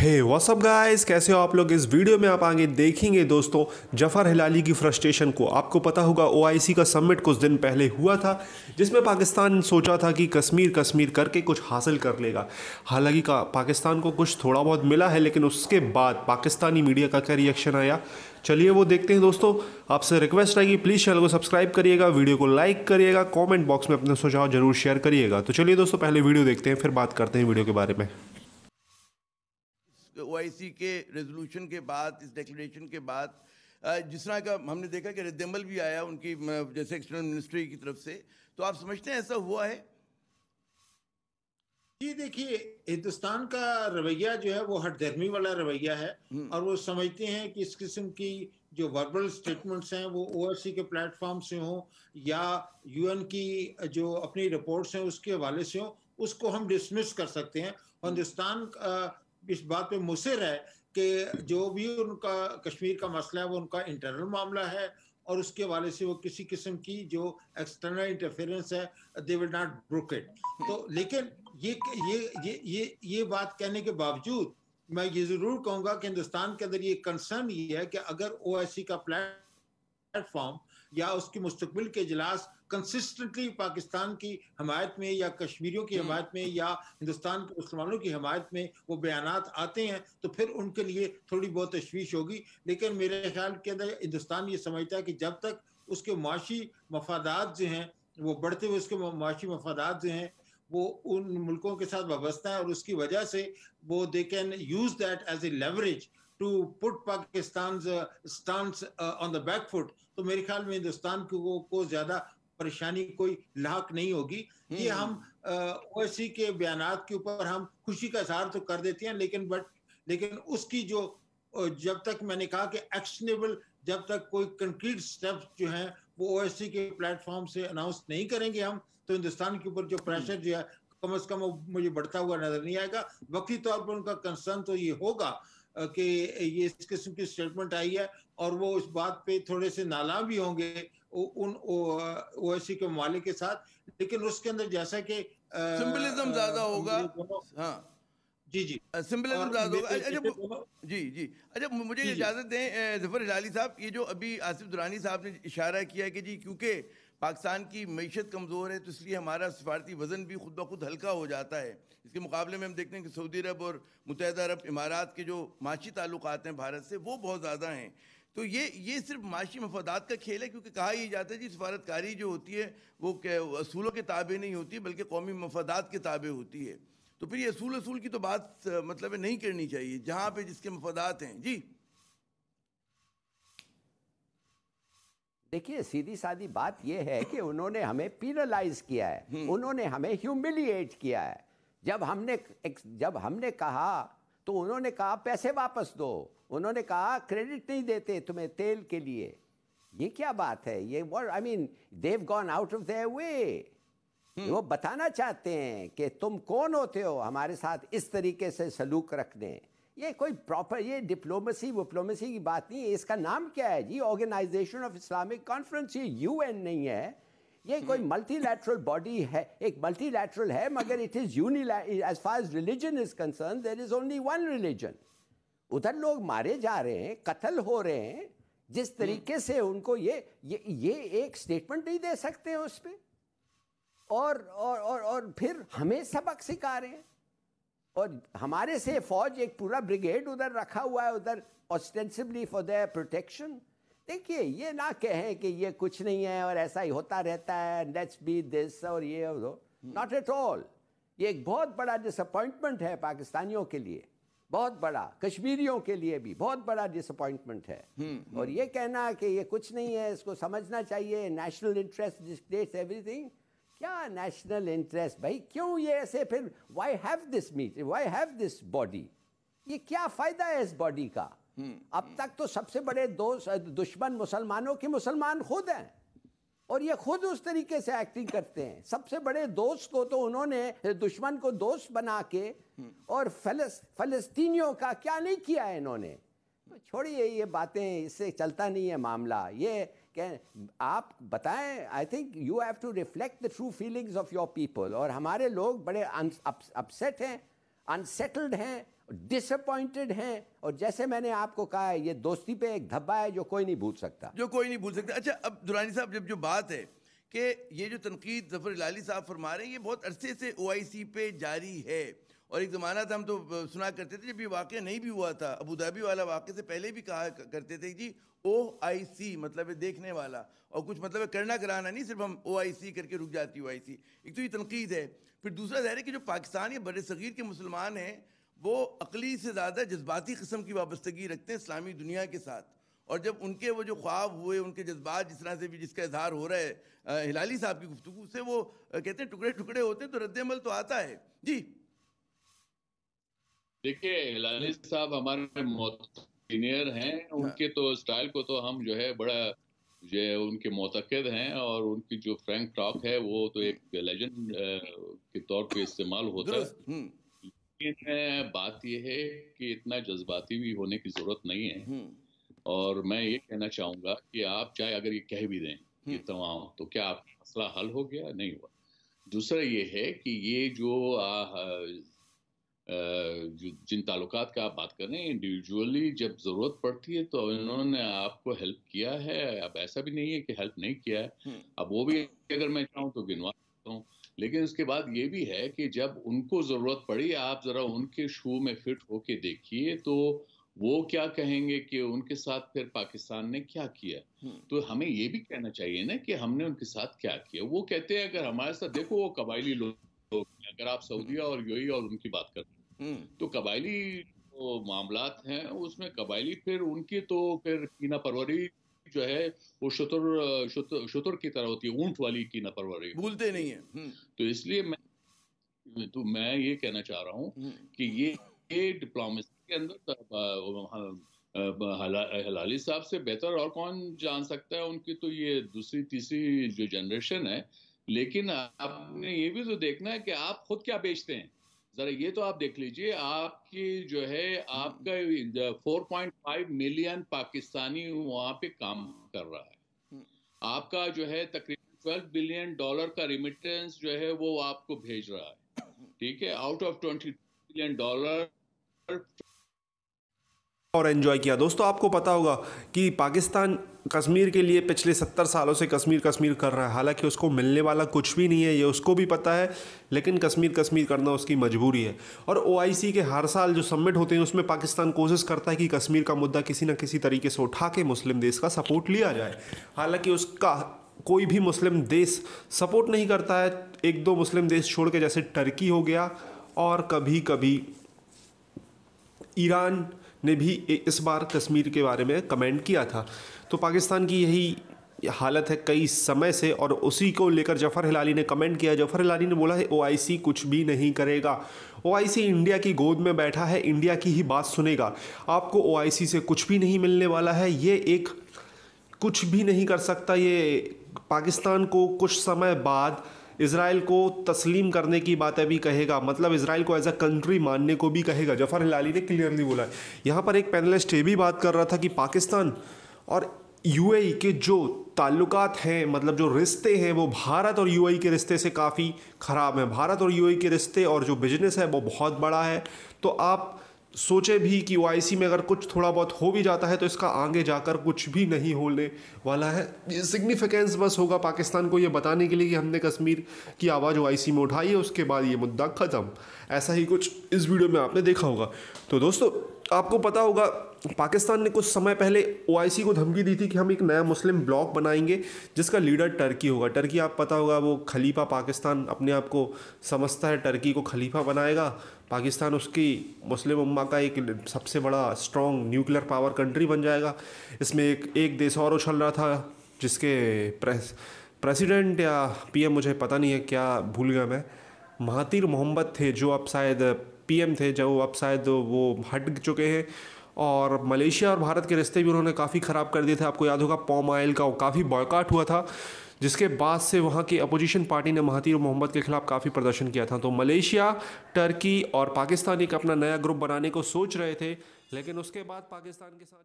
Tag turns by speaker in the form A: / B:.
A: हे WhatsApp guys कैसे हो आप लोग इस वीडियो में आप आगे देखेंगे दोस्तों जफर हिलाली की फ्रस्ट्रेशन को आपको पता होगा ओआईसी का समिट कुछ दिन पहले हुआ था जिसमें पाकिस्तान सोचा था कि कश्मीर कश्मीर करके कुछ हासिल कर लेगा हालांकि पाकिस्तान को कुछ थोड़ा बहुत मिला है लेकिन उसके बाद पाकिस्तानी मीडिया का क्या रिएक्शन आया चलिए वो देखते हैं दोस्तों आपसे रिक्वेस्ट आएगी प्लीज़ चैनल को सब्सक्राइब करिएगा वीडियो को लाइक करिएगा कॉमेंट बॉक्स में अपने सुझाव जरूर शेयर करिएगा तो चलिए दोस्तों पहले वीडियो देखते हैं फिर बात करते हैं वीडियो के बारे में
B: ओ के रेजोल्यूशन के बाद इस डिक्लेरेशन के बाद जिस तरह का हमने देखा कि रद्दमल भी आया उनकी जैसे एक्सटर्नल मिनिस्ट्री की तरफ से तो आप समझते हैं ऐसा हुआ है
C: जी देखिए हिंदुस्तान का रवैया जो है वो हटधर्मी वाला रवैया है हम्म। और वो समझते हैं कि इस किस्म की जो वर्बल स्टेटमेंट्स हैं वो ओ के प्लेटफॉर्म से हों या यूएन की जो अपनी रिपोर्ट्स हैं उसके हवाले से हों उसको हम डिसमिस कर सकते हैं हम्म। हिंदुस्तान इस बात पे मुसर है कि जो भी उनका कश्मीर का मसला है वो उनका इंटरनल मामला है और उसके वाले से वो किसी किस्म की जो एक्सटर्नल इंटरफेरेंस है they will not brook it तो लेकिन ये ये ये ये ये बात कहने के बावजूद मैं ये जरूर कहूंगा कि हिंदुस्तान के अंदर ये कंसर्न ये है कि अगर ओ का प्लेटफॉर्म या उसके मुस्तबिल के इजलास कंसिस्टेंटली पाकिस्तान की हमायत में या कश्मीरियों की हमायत में या हिंदुस्तान के मुसलमानों की हमायत में वो बयान आते हैं तो फिर उनके लिए थोड़ी बहुत तशवीश होगी लेकिन मेरे ख्याल के अंदर हिंदुस्तान ये समझता है कि जब तक उसके माशी मफादात जो हैं वो बढ़ते हुए उसके माशी मफादात जो हैं वो उन मुल्कों के साथ वाबस्ता है और उसकी वजह से वो they can use that as a leverage to put Pakistan stance on the back foot तो मेरे ख्याल में हिंदुस्तान को, को ज़्यादा परेशानी कोई लाक नहीं होगी ये हम्म। हम ओएससी के बयान के ऊपर हम खुशी का इजहार तो कर देते हैं लेकिन बट लेकिन उसकी जो जब तक मैंने कहा कि एक्शनेबल जब तक कोई कंक्रीट स्टेप्स जो हैं वो ओएसी के प्लेटफॉर्म से अनाउंस नहीं करेंगे हम तो हिंदुस्तान के ऊपर जो प्रेशर हम्म। जो है कम अज कम मुझे बढ़ता हुआ नजर नहीं आएगा वक्ती तौर पर उनका कंसर्न तो ये होगा कि ये इस किस्म की स्टेटमेंट आई है और वो इस बात पे थोड़े से नाला भी होंगे उन ओएसी के मालिक के साथ लेकिन उसके अंदर जैसा कि सिंबलिज्म ज्यादा होगा हाँ जी जी सिंबलिज्म ज्यादा होगा अच्छा
B: जी जी अच्छा मुझे इजाज़त दें जफर हिलाली साहब ये जो अभी आसिफ दुरानी साहब ने इशारा किया कि जी क्योंकि पाकिस्तान की मीशत कमज़ोर है तो इसलिए हमारा सफारती वज़न भी खुद ब खुद हल्का हो जाता है इसके मुकाबले में हम देखते हैं कि सऊदी अरब और मुतहद अरब इमारात के जो माशी ताल्लुक हैं भारत से वो बहुत ज़्यादा हैं तो ये ये सिर्फ माशी मफादात का खेल है क्योंकि कहा ही जाता है जी सफारतकारी जो होती है वो असूलों के ताबे नहीं होती बल्कि कौमी मफादात के ताबे होती है तो फिर ये असूल असूल की तो बात मतलब नहीं करनी चाहिए जहाँ पे जिसके मफादात हैं जी
D: देखिए सीधी सादी बात यह है कि उन्होंने हमें पीनलाइज किया है हम्म। उन्होंने हमें ह्यूमिलिएट किया है जब हमने जब हमने कहा तो उन्होंने कहा पैसे वापस दो उन्होंने कहा क्रेडिट नहीं देते तुम्हें तेल के लिए ये क्या बात है ये what I mean they've gone out of their way वो बताना चाहते हैं कि तुम कौन होते हो हमारे साथ इस तरीके से सलूक रखने ये कोई प्रॉपर ये डिप्लोमेसी विप्लोमेसी की बात नहीं है इसका नाम क्या है जी ऑर्गेनाइजेशन ऑफ इस्लामिक कॉन्फ्रेंस ये यूएन नहीं है ये कोई मल्टीलैटरल बॉडी है एक मल्टीलैटरल है मगर it is unilateral as far as religion is concern there is only one religion उधर लोग मारे जा रहे हैं कत्ल हो रहे हैं जिस हम्म। तरीके से उनको ये ये ये एक स्टेटमेंट नहीं दे सकते उस पर और और और और फिर हमें सबक सिखा रहे हैं और हमारे से फौज एक पूरा ब्रिगेड उधर रखा हुआ है उधर ऑस्टेंसिबली फॉर देयर प्रोटेक्शन देखिए ये ना कहें कि ये कुछ नहीं है और ऐसा ही होता रहता है लेट्स बी दिस और ये और नॉट एट ऑल ये एक बहुत बड़ा डिसअपॉइंटमेंट है पाकिस्तानियों के लिए बहुत बड़ा कश्मीरियों के लिए भी बहुत बड़ा डिसअपॉइंटमेंट है हुँ, हम्म, हम्म। और ये कहना कि ये कुछ नहीं है इसको समझना चाहिए नेशनल इंटरेस्ट डिस्टेट्स एवरीथिंग क्या नेशनल इंटरेस्ट भाई क्यों ये ऐसे फिर why have this meet why have this body ये क्या फ़ायदा है इस बॉडी का हम्म। अब तक तो सबसे बड़े दोस्त दुश्मन मुसलमानों के मुसलमान खुद हैं और ये खुद उस तरीके से एक्टिंग करते हैं सबसे बड़े दोस्त को तो उन्होंने दुश्मन को दोस्त बना के हम्म। और फलस फलस्तीनियों का क्या नहीं किया है इन्होंने तो छोड़िए ये बातें इससे चलता नहीं है मामला ये कह आप बताएं I think you have to reflect the true feelings of your people और हमारे लोग बड़े अपसेट हैं अनसेटल्ड हैं डिसअपॉइंटेड हैं और जैसे मैंने आपको कहा है ये दोस्ती पे एक धब्बा है जो कोई नहीं भूल सकता
B: जो कोई नहीं भूल सकता अच्छा अब दुरानी साहब जब जो बात है कि ये जो तनकीद जफर लाली साहब फरमा रहे हैं ये बहुत अरसे से ओ आई सी पे जारी है और एक ज़माना था हम तो सुना करते थे जब ये वाक़ नहीं भी हुआ था अबू धाबी वाला वाक़े से पहले भी कहा करते थे जी ओ आई सी मतलब देखने वाला और कुछ मतलब करना कराना नहीं सिर्फ हम ओ आई सी करके रुक जाती ओ आई सी एक तो ये तनकीद है फिर दूसरा ज़ाहिर है कि जो पाकिस्तान या बर सग़ीर के मुसलमान हैं वो अकली से ज़्यादा जज्बाती कस्म की वाबस्तगी रखते हैं इस्लामी दुनिया के साथ और जब उनके वो जो ख्वाब हुए उनके जज्बात जिस तरह से भी जिसका इजहार हो रहा है हिलाली साहब की गुफ्तु से वो कहते हैं टुकड़े टुकड़े होते हैं तो रद्दमल तो आता है जी
E: देखिए हिलाली साहब हमारे सीनियर हैं हाँ। उनके तो स्टाइल को तो हम जो है बड़ा जो है उनके मोतकद हैं और उनकी जो फ्रेंक टॉक है वो तो एक लेजेंड के तौर पर इस्तेमाल होता है लेकिन बात यह है कि इतना जज्बाती भी होने की जरूरत नहीं है हम्म। और मैं ये कहना चाहूंगा कि आप चाहे अगर ये कह भी दें ये तमाम हम्म। तो क्या आपका मसला हल हो गया नहीं हुआ दूसरा ये है कि ये जो आ, आ, जिन ताल्लुकात का आप बात कर रहे हैं इंडिविजुअली जब ज़रूरत पड़ती है तो इन्होंने आपको हेल्प किया है अब ऐसा भी नहीं है कि हेल्प नहीं किया है हम्म। अब वो भी अगर मैं चाहूँ तो गिनवा सकता हूँ लेकिन इसके बाद ये भी है कि जब उनको ज़रूरत पड़ी आप ज़रा उनके शू में फिट होके देखिए तो वो क्या कहेंगे कि उनके साथ फिर पाकिस्तान ने क्या किया हम्म। तो हमें ये भी कहना चाहिए ना कि हमने उनके साथ क्या किया वो कहते हैं अगर हमारे साथ देखो वो कबायली लोग अगर आप हम्म। सऊदीया और यूई और उनकी बात करते हैं हम्म। तो कबायली तो मामला हैं उसमें कबायली फिर उनकी तो फिर पीना परवरी जो है वो शुतुर शुतुर, शुतुर की तरह होती है ऊंट वाली की नपरवरी भूलते नहीं है हम्म। तो इसलिए मैं तो मैं ये कहना चाह रहा हूँ हम्म। कि ये ये डिप्लोमेसी के अंदर हाँ, हलाली साहब से बेहतर और कौन जान सकता है उनकी तो ये दूसरी तीसरी जो जनरेशन है लेकिन आपने ये भी तो देखना है कि आप खुद क्या बेचते हैं ज़रा ये तो आप देख लीजिए आपकी जो है आपका 4.5 मिलियन पाकिस्तानी वहाँ पे काम कर रहा है हम्म। आपका जो है तकरीबन 12 बिलियन डॉलर का रिमिटेंस जो है वो आपको भेज रहा है हम्म। ठीक है आउट ऑफ 20 बिलियन डॉलर
A: और इन्जॉय किया दोस्तों आपको पता होगा कि पाकिस्तान कश्मीर के लिए पिछले सत्तर सालों से कश्मीर कश्मीर कर रहा है हालांकि उसको मिलने वाला कुछ भी नहीं है ये उसको भी पता है लेकिन कश्मीर कश्मीर करना उसकी मजबूरी है और ओ के हर साल जो सबमिट होते हैं उसमें पाकिस्तान कोशिश करता है कि कश्मीर का मुद्दा किसी न किसी तरीके से उठा के मुस्लिम देश का सपोर्ट लिया जाए हालांकि उसका कोई भी मुस्लिम देश सपोर्ट नहीं करता है एक दो मुस्लिम देश छोड़ के जैसे टर्की हो गया और कभी कभी ईरान ने भी इस बार कश्मीर के बारे में कमेंट किया था तो पाकिस्तान की यही हालत है कई समय से और उसी को लेकर जफर हिलाली ने कमेंट किया जफर हिलाली ने बोला है ओआईसी कुछ भी नहीं करेगा ओआईसी इंडिया की गोद में बैठा है इंडिया की ही बात सुनेगा आपको ओआईसी से कुछ भी नहीं मिलने वाला है ये एक कुछ भी नहीं कर सकता ये पाकिस्तान को कुछ समय बाद इसराइल को तस्लीम करने की बातें भी कहेगा मतलब इसराइल को एज अ कंट्री मानने को भी कहेगा जफर हिलाली ने क्लियरली बोला है यहाँ पर एक पैनलिस्ट ये भी बात कर रहा था कि पाकिस्तान और यूएई e के जो ताल्लुकात हैं मतलब जो रिश्ते हैं वो भारत और यूएई e के रिश्ते से काफ़ी ख़राब हैं भारत और यूएई e के रिश्ते और जो बिजनेस है वो बहुत बड़ा है तो आप सोचे भी कि ओ में अगर कुछ थोड़ा बहुत हो भी जाता है तो इसका आगे जाकर कुछ भी नहीं होने वाला है सिग्निफिकेंस बस होगा पाकिस्तान को ये बताने के लिए कि हमने कश्मीर की आवाज़ ओ में उठाई है उसके बाद ये मुद्दा ख़त्म ऐसा ही कुछ इस वीडियो में आपने देखा होगा तो दोस्तों आपको पता होगा पाकिस्तान ने कुछ समय पहले ओ को धमकी दी थी कि हम एक नया मुस्लिम ब्लॉक बनाएंगे जिसका लीडर टर्की होगा टर्की आप पता होगा वो खलीफा पाकिस्तान अपने आप को समझता है टर्की को खलीफा बनाएगा पाकिस्तान उसकी मुस्लिम उम्मा का एक सबसे बड़ा स्ट्रॉन्ग न्यूक्लियर पावर कंट्री बन जाएगा इसमें एक एक देश और उछल रहा था जिसके प्रेस प्रेसिडेंट या पीएम मुझे पता नहीं है क्या भूल गया मैं महातिर मोहम्मद थे जो अब शायद पीएम थे जब अब शायद वो हट चुके हैं और मलेशिया और भारत के रिश्ते भी उन्होंने काफ़ी ख़राब कर दिए थे आपको याद होगा पॉम आयल का काफ़ी बॉयकाट हुआ था जिसके बाद से वहाँ की अपोजिशन पार्टी ने महातिर मोहम्मद के खिलाफ काफ़ी प्रदर्शन किया था तो मलेशिया टर्की और पाकिस्तान एक अपना नया ग्रुप बनाने को सोच रहे थे लेकिन उसके बाद पाकिस्तान के साथ